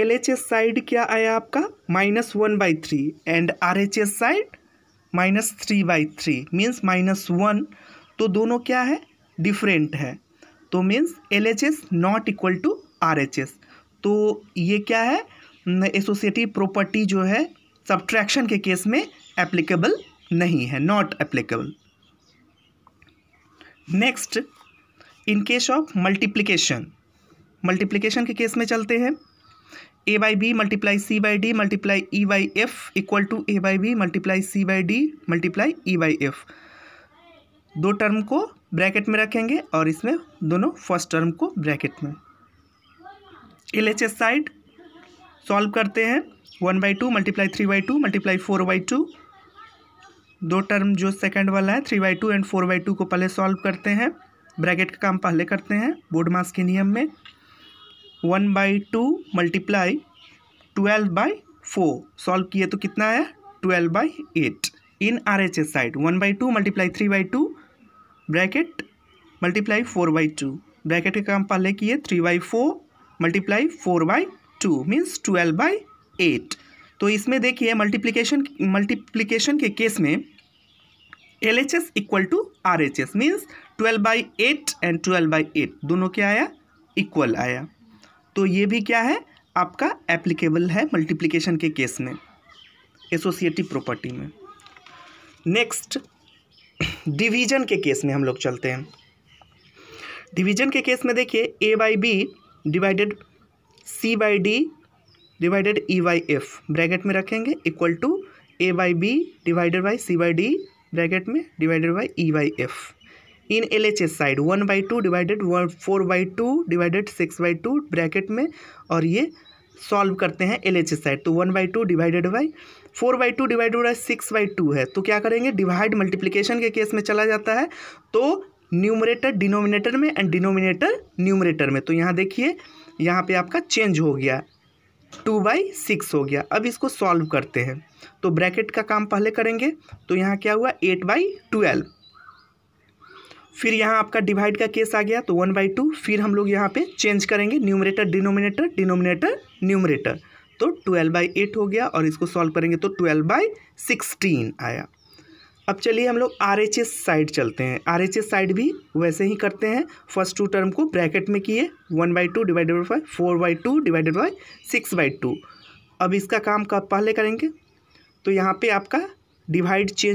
L H S side क्या आया आपका minus one by three and R H S side minus three by three means minus one तो दोनों क्या है डिफरेंट है तो means L H S not equal to R H S तो ये क्या है एसोसिएटिव प्रॉपर्टी जो है सब्ट्रैक्शन के केस में एप्लीकेबल नहीं है not applicable next in case of multiplication multiplication के केस में चलते हैं a by b multiply c by d multiply e by f equal to a by b multiply c by d multiply e by f दो term को bracket में रखेंगे और इसमें दोनों फर्स्ट टर्म को ब्रैकेट में L H S side solve करते हैं one by two multiply three by two multiply four by two दो टर्म जो सेकंड वाला है three by two and four by two को पहले सॉल्व करते हैं ब्रैकेट का काम पहले करते हैं बोर्ड मास के नियम में one by two multiply twelve by four solve किए तो कितना आया twelve by eight in R H S side one by two multiply three by two bracket multiply four by two bracket के काम पहले किए three by four multiply four by two means twelve by eight तो इसमें देखिए multiplication multiplication के case में L H S equal to R H S means twelve by eight and twelve by eight दोनों क्या आया इक्वल आया तो ये भी क्या है आपका एप्लीकेबल है मल्टीप्लीकेशन के केस में एसोसिएटिव प्रॉपर्टी में नेक्स्ट डिवीजन के केस में हम लोग चलते हैं डिवीजन के केस में देखिए a by b divided c by d divided e by f bracket में रखेंगे equal to a by b divided by c by d bracket में divided by e by f in L H S side one by two divided one four by two divided six by two bracket में और ये solve करते हैं L H S side तो one by two divided by four by two divided by six by two है तो क्या करेंगे डिवाइड मल्टीप्लीकेशन के केस में चला जाता है तो न्यूमरेटर डिनोमिनेटर में एंड डिनोमिनेटर न्यूमरेटर में तो यहाँ देखिए यहाँ पे आपका चेंज हो गया टू बाई सिक्स हो गया अब इसको सॉल्व करते हैं तो ब्रैकेट का काम पहले करेंगे तो यहाँ क्या हुआ एट बाई ट्वेल्व फिर यहाँ आपका डिवाइड का केस आ गया तो वन बाई टू फिर हम लोग यहाँ पे चेंज करेंगे न्यूमरेटर डिनोमिनेटर डिनोमिनेटर न्यूमरेटर तो ट्वेल्व बाई एट हो गया और इसको सॉल्व करेंगे तो ट्वेल्व बाई सिक्सटीन आया अब चलिए हम लोग आर एच एस साइड चलते हैं आर एच एस साइड भी वैसे ही करते हैं फर्स्ट टू टर्म को ब्रैकेट में किए one by two divided by four by two divided by six by two अब इसका काम कब पहले करेंगे तो यहाँ पे आपका डिवाइड चेंज